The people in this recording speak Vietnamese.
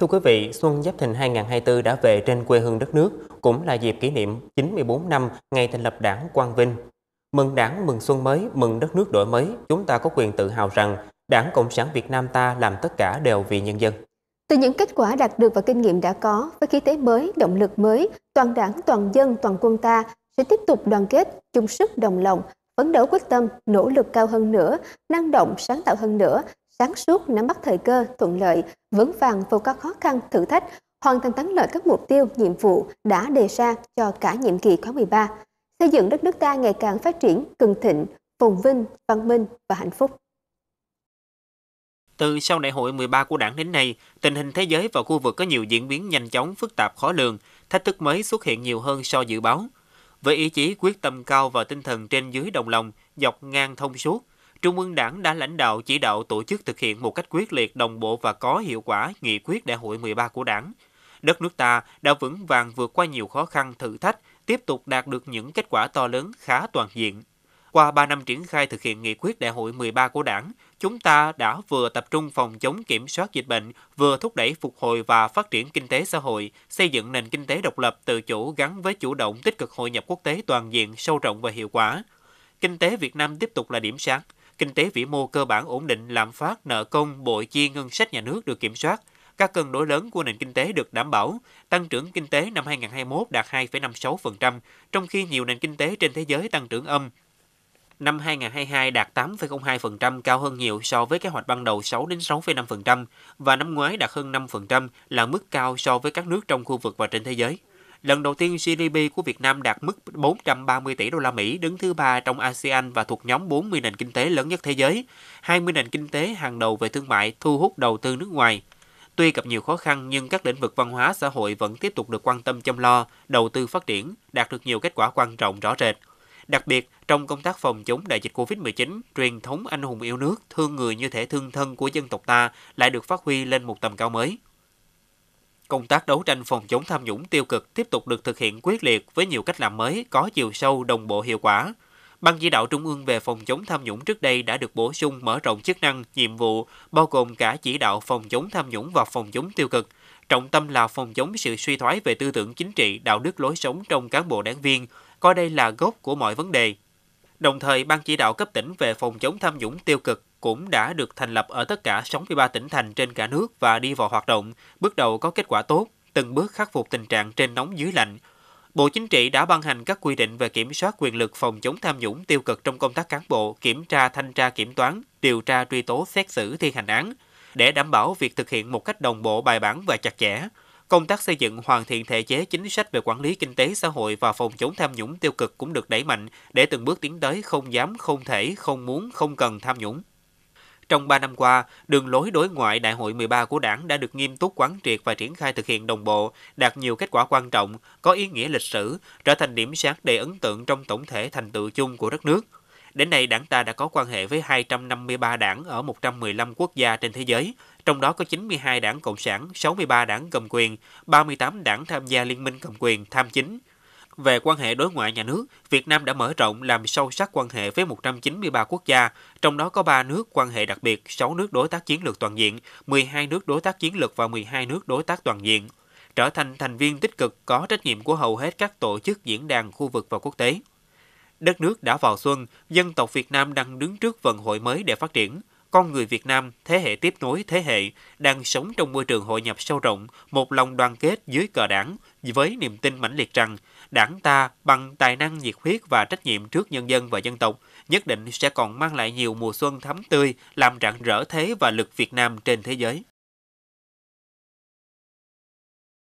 Thưa quý vị, Xuân Giáp Thìn 2024 đã về trên quê hương đất nước, cũng là dịp kỷ niệm 94 năm ngày thành lập Đảng Quang Vinh. Mừng Đảng, mừng xuân mới, mừng đất nước đổi mới, chúng ta có quyền tự hào rằng Đảng Cộng sản Việt Nam ta làm tất cả đều vì nhân dân. Từ những kết quả đạt được và kinh nghiệm đã có, với khí thế mới, động lực mới, toàn đảng, toàn dân, toàn quân ta sẽ tiếp tục đoàn kết, chung sức đồng lòng, phấn đấu quyết tâm, nỗ lực cao hơn nữa, năng động, sáng tạo hơn nữa sáng suốt nắm bắt thời cơ thuận lợi vững vàng vượt qua khó khăn thử thách hoàn thành thắng lợi các mục tiêu nhiệm vụ đã đề ra cho cả nhiệm kỳ khóa 13 xây dựng đất nước ta ngày càng phát triển cường thịnh phồn vinh văn minh và hạnh phúc từ sau đại hội 13 của đảng đến nay, tình hình thế giới và khu vực có nhiều diễn biến nhanh chóng, phức tạp, khó lường, thách thức mới xuất hiện nhiều hơn so dự báo. Với ý chí quyết tâm cao và tinh thần trên dưới đồng lòng, dọc ngang thông suốt, Trung ương Đảng đã lãnh đạo chỉ đạo tổ chức thực hiện một cách quyết liệt, đồng bộ và có hiệu quả nghị quyết đại hội 13 của Đảng. Đất nước ta đã vững vàng vượt qua nhiều khó khăn, thử thách, tiếp tục đạt được những kết quả to lớn khá toàn diện. Qua 3 năm triển khai thực hiện nghị quyết đại hội 13 của Đảng, chúng ta đã vừa tập trung phòng chống kiểm soát dịch bệnh, vừa thúc đẩy phục hồi và phát triển kinh tế xã hội, xây dựng nền kinh tế độc lập tự chủ gắn với chủ động tích cực hội nhập quốc tế toàn diện, sâu rộng và hiệu quả. Kinh tế Việt Nam tiếp tục là điểm sáng – kinh tế vĩ mô cơ bản ổn định, lạm phát, nợ công, bội chi ngân sách nhà nước được kiểm soát, các cân đối lớn của nền kinh tế được đảm bảo, tăng trưởng kinh tế năm 2021 đạt 2,56%, trong khi nhiều nền kinh tế trên thế giới tăng trưởng âm. Năm 2022 đạt 8,02% cao hơn nhiều so với kế hoạch ban đầu 6 đến 6,5% và năm ngoái đạt hơn 5% là mức cao so với các nước trong khu vực và trên thế giới. Lần đầu tiên GDP của Việt Nam đạt mức 430 tỷ đô la Mỹ, đứng thứ ba trong ASEAN và thuộc nhóm 40 nền kinh tế lớn nhất thế giới. 20 nền kinh tế hàng đầu về thương mại thu hút đầu tư nước ngoài. Tuy gặp nhiều khó khăn nhưng các lĩnh vực văn hóa xã hội vẫn tiếp tục được quan tâm chăm lo, đầu tư phát triển, đạt được nhiều kết quả quan trọng rõ rệt. Đặc biệt, trong công tác phòng chống đại dịch COVID-19, truyền thống anh hùng yêu nước, thương người như thể thương thân của dân tộc ta lại được phát huy lên một tầm cao mới công tác đấu tranh phòng chống tham nhũng tiêu cực tiếp tục được thực hiện quyết liệt với nhiều cách làm mới có chiều sâu đồng bộ hiệu quả. Ban chỉ đạo Trung ương về phòng chống tham nhũng trước đây đã được bổ sung mở rộng chức năng, nhiệm vụ, bao gồm cả chỉ đạo phòng chống tham nhũng và phòng chống tiêu cực, trọng tâm là phòng chống sự suy thoái về tư tưởng chính trị, đạo đức lối sống trong cán bộ đảng viên, coi đây là gốc của mọi vấn đề, Đồng thời, Ban chỉ đạo cấp tỉnh về phòng chống tham nhũng tiêu cực cũng đã được thành lập ở tất cả 63 tỉnh thành trên cả nước và đi vào hoạt động, bước đầu có kết quả tốt, từng bước khắc phục tình trạng trên nóng dưới lạnh. Bộ Chính trị đã ban hành các quy định về kiểm soát quyền lực phòng chống tham nhũng tiêu cực trong công tác cán bộ, kiểm tra, thanh tra, kiểm toán, điều tra, truy tố, xét xử, thi hành án, để đảm bảo việc thực hiện một cách đồng bộ bài bản và chặt chẽ, Công tác xây dựng hoàn thiện thể chế chính sách về quản lý kinh tế xã hội và phòng chống tham nhũng tiêu cực cũng được đẩy mạnh để từng bước tiến tới không dám, không thể, không muốn, không cần tham nhũng. Trong 3 năm qua, đường lối đối ngoại Đại hội 13 của Đảng đã được nghiêm túc quán triệt và triển khai thực hiện đồng bộ, đạt nhiều kết quả quan trọng, có ý nghĩa lịch sử, trở thành điểm sáng đầy ấn tượng trong tổng thể thành tựu chung của đất nước. Đến nay, Đảng ta đã có quan hệ với 253 đảng ở 115 quốc gia trên thế giới, trong đó có 92 đảng Cộng sản, 63 đảng cầm quyền, 38 đảng tham gia liên minh cầm quyền, tham chính. Về quan hệ đối ngoại nhà nước, Việt Nam đã mở rộng làm sâu sắc quan hệ với 193 quốc gia, trong đó có 3 nước quan hệ đặc biệt, 6 nước đối tác chiến lược toàn diện, 12 nước đối tác chiến lược và 12 nước đối tác toàn diện, trở thành thành viên tích cực có trách nhiệm của hầu hết các tổ chức diễn đàn khu vực và quốc tế. Đất nước đã vào xuân, dân tộc Việt Nam đang đứng trước vận hội mới để phát triển con người Việt Nam thế hệ tiếp nối thế hệ đang sống trong môi trường hội nhập sâu rộng, một lòng đoàn kết dưới cờ đảng với niềm tin mãnh liệt rằng đảng ta bằng tài năng nhiệt huyết và trách nhiệm trước nhân dân và dân tộc nhất định sẽ còn mang lại nhiều mùa xuân thắm tươi làm rạng rỡ thế và lực Việt Nam trên thế giới.